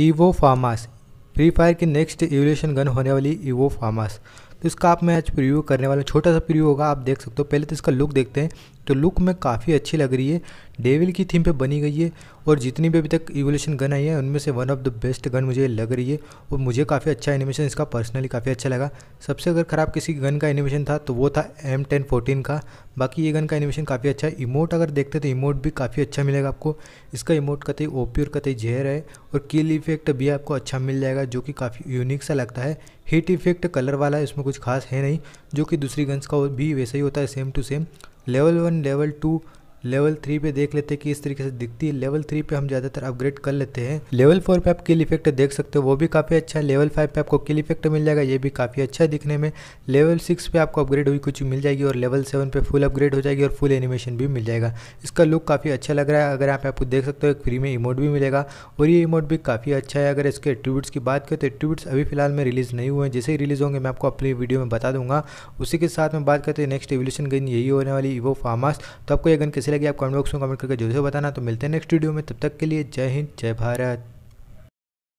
evo FAMAS free fire की next evolution gun होने वाली ईवो फार्मास तो इसका आप मैं आज प्रिव्यू करने वाला छोटा सा प्रिव्यू होगा आप देख सकते हो पहले तो इसका लुक देखते हैं तो लुक में काफ़ी अच्छी लग रही है डेविल की थीम पे बनी गई है और जितनी भी अभी तक इवोल्यूशन गन आई है उनमें से one of the best gun मुझे लग रही है और मुझे काफ़ी अच्छा एनिमेशन इसका पर्सनली काफ़ी अच्छा लगा सबसे अगर ख़राब किसी गन का एनिमेशन था तो वो था एम टेन फोर्टीन का बाकी ये गन का एनिमेशन काफ़ी अच्छा है इमोट अगर देखते तो इमोट भी काफ़ी अच्छा मिलेगा आपको इसका इमोट कतई ओपी और कतई जहर है और किल इफेक्ट भी आपको अच्छा मिल जाएगा जो कि काफ़ी यूनिक सा लगता है हीट इफेक्ट कलर वाला है इसमें कुछ खास है नहीं जो कि दूसरी गन्स का भी वैसा ही होता है same to same level one level two level three पे देख लेते हैं कि इस तरीके से दिखती है लेवल थ्री पे हम ज़्यादातर अपग्रेड कर लेते हैं लेवल फोर पे आप किल इफेक्ट देख सकते हो वो भी काफ़ी अच्छा है लेवल फाइव पे आपको किल इफेक्ट मिल जाएगा ये भी काफ़ी अच्छा है दिखने में लेवल सिक्स पे आपको अपग्रेड हुई कुछ मिल जाएगी और लेवल सेवन पे फुल अपग्रेड हो जाएगी और फुल एनिमेशन भी मिल जाएगा इसका लुक काफ़ी अच्छा लग रहा है अगर आप आपको देख सकते हो एक फ्री में इमोट भी मिलेगा और ये इमोट भी काफ़ी अच्छा है अगर इसके एट्रीब्यूट्स की बात करें तो एट्रीब्यूट्स अभी फिलहाल में रिलीज़ नहीं हुए हैं जैसे ही रिलीज़ होंगे मैं आपको अपनी वीडियो में बता दूंगा उसी के साथ में बात करते हैं नेक्स्ट एवोल्यूशन गन यही होने वाली वो फार्मास तो आपको ये गन कैसे लगी आप कमेंट बॉक्स में कमेंट करके जरूर से बताना तो मिलते हैं नेक्स्ट वीडियो में तब तक के लिए जय हिंद जय भारत